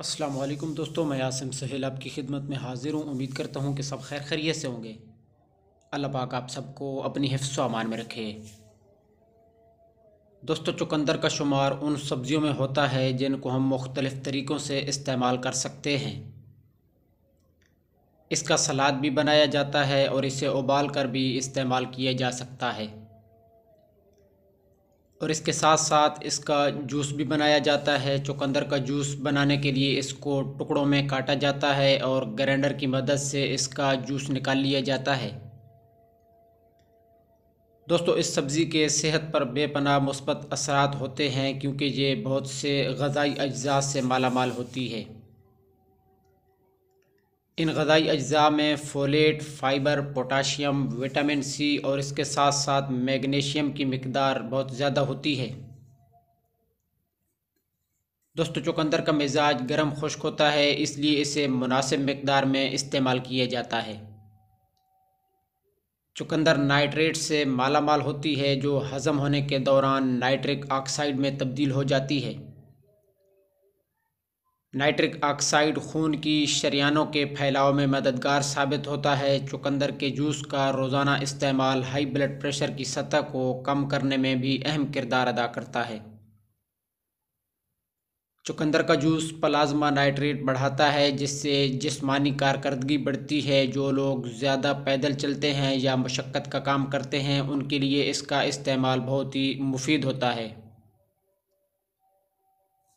असलम दोस्तों मैं यासिम सहेल आपकी खिदमत में हाज़िर हूँ उम्मीद करता हूँ कि सब खैर खैरियत से होंगे अल्लाह पाक आप सबको अपनी हिफ्स अमान में रखे दोस्तों चुकंदर का शुमार उन सब्ज़ियों में होता है जिनको हम मुख्तलिफ़ तरीक़ों से इस्तेमाल कर सकते हैं इसका सलाद भी बनाया जाता है और इसे उबाल कर भी इस्तेमाल किया जा सकता है और इसके साथ साथ इसका जूस भी बनाया जाता है चुकंदर का जूस बनाने के लिए इसको टुकड़ों में काटा जाता है और ग्राइंडर की मदद से इसका जूस निकाल लिया जाता है दोस्तों इस सब्ज़ी के सेहत पर बेपनाह मुस्बत असरात होते हैं क्योंकि ये बहुत से गज़ाई अज्जा से मालामाल होती है इन गज़ाई अज्जा में folate fibre potassium vitamin C और इसके साथ साथ मैग्नीशियम की मकदार बहुत ज़्यादा होती है दोस्तों चुकंदर का मिजाज गर्म खुश्क होता है इसलिए इसे मुनासिब मकदार में इस्तेमाल किया जाता है चुकंदर नाइट्रेट से मालामाल होती है जो हज़म होने के दौरान नाइट्रिक ऑक्साइड में तब्दील हो जाती है नाइट्रिक ऑक्साइड खून की शरियानों के फैलाव में मददगार साबित होता है चुकंदर के जूस का रोज़ाना इस्तेमाल हाई ब्लड प्रेशर की सतह को कम करने में भी अहम किरदार अदा करता है चुकंदर का जूस प्लाज्मा नाइट्रेट बढ़ाता है जिससे जिस्मानी कारकर्दगी बढ़ती है जो लोग ज़्यादा पैदल चलते हैं या मशक्क़त का काम करते हैं उनके लिए इसका इस्तेमाल बहुत ही मुफीद होता है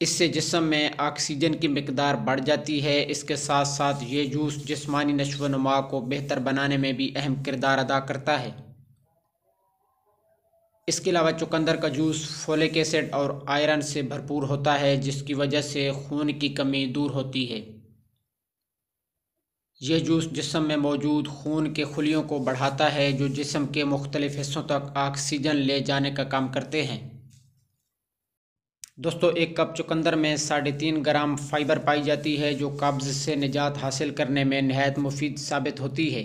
इससे जिसम में ऑक्सीजन की मकदार बढ़ जाती है इसके साथ साथ ये जूस जिसमानी नशो नुमा को बेहतर बनाने में भी अहम किरदार अदा करता है इसके अलावा चुकंदर का जूस फोलिक एसिड और आयरन से भरपूर होता है जिसकी वजह से खून की कमी दूर होती है यह जूस जिसम में मौजूद खून के खुलियों को बढ़ाता है जो जिसम के मुख्तलिफ़ हिस्सों तक ऑक्सीजन ले जाने का काम करते हैं दोस्तों एक कप चुकंदर में साढ़े तीन ग्राम फाइबर पाई जाती है जो कब्ज़ से निजात हासिल करने में नहायत मुफीद साबित होती है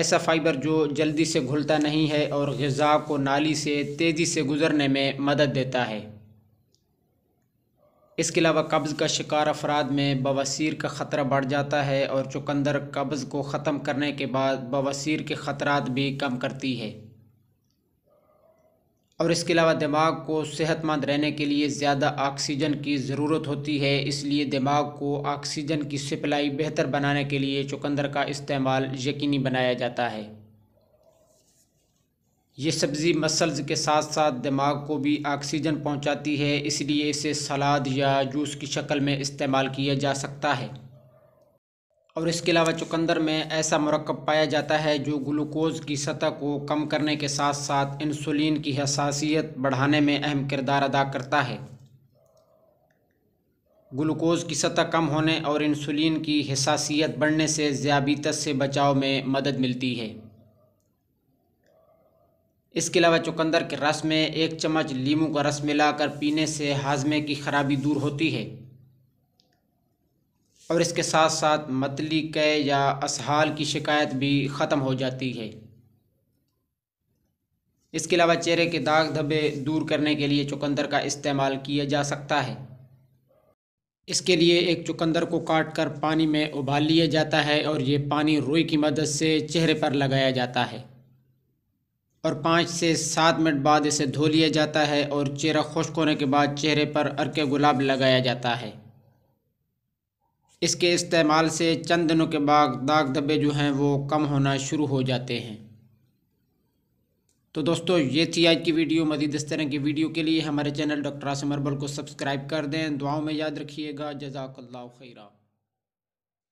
ऐसा फाइबर जो जल्दी से घुलता नहीं है और गज़ा को नाली से तेज़ी से गुज़रने में मदद देता है इसके अलावा कब्ज़ का शिकार अफराद में बवासीर का ख़तरा बढ़ जाता है और चुकंदर कब्ज़ को ख़त्म करने के बाद बवासीर के ख़तरा भी कम करती है और इसके अलावा दिमाग को सेहतमंद रहने के लिए ज़्यादा ऑक्सीजन की ज़रूरत होती है इसलिए दिमाग को ऑक्सीजन की सप्लाई बेहतर बनाने के लिए चुकंदर का इस्तेमाल यकीनी बनाया जाता है ये सब्ज़ी मसल्स के साथ साथ दिमाग को भी ऑक्सीजन पहुंचाती है इसलिए इसे सलाद या जूस की शक्ल में इस्तेमाल किया जा सकता है और इसके अलावा चुकंदर में ऐसा मरकब पाया जाता है जो ग्लूकोज की सतह को कम करने के साथ साथ इंसुलिन की हसासीत बढ़ाने में अहम किरदार अदा करता है ग्लूकोज की सतह कम होने और इंसुलिन की हसासीत बढ़ने से ज़्याबीतस से बचाव में मदद मिलती है इसके अलावा चुकंदर के रस में एक चम्मच लीमू का रस मिलाकर पीने से हाजमे की खराबी दूर होती है और इसके साथ साथ मतली कै या असहाल की शिकायत भी ख़त्म हो जाती है इसके अलावा चेहरे के दाग धब्बे दूर करने के लिए चुकंदर का इस्तेमाल किया जा सकता है इसके लिए एक चुकंदर को काट कर पानी में उबाल लिया जाता है और ये पानी रुई की मदद से चेहरे पर लगाया जाता है और पाँच से सात मिनट बाद इसे धो लिया जाता है और चेहरा खुश्क होने के बाद चेहरे पर अरके गुलाब लगाया जाता है इसके इस्तेमाल से चंद दिनों के बाद दाग धब्बे जो हैं वो कम होना शुरू हो जाते हैं तो दोस्तों ये थी आज की वीडियो मजीद इस तरह की वीडियो के लिए हमारे चैनल डॉक्टर आसम अरबल को सब्सक्राइब कर दें दुआओं में याद रखिएगा जजाकल्ला खैरा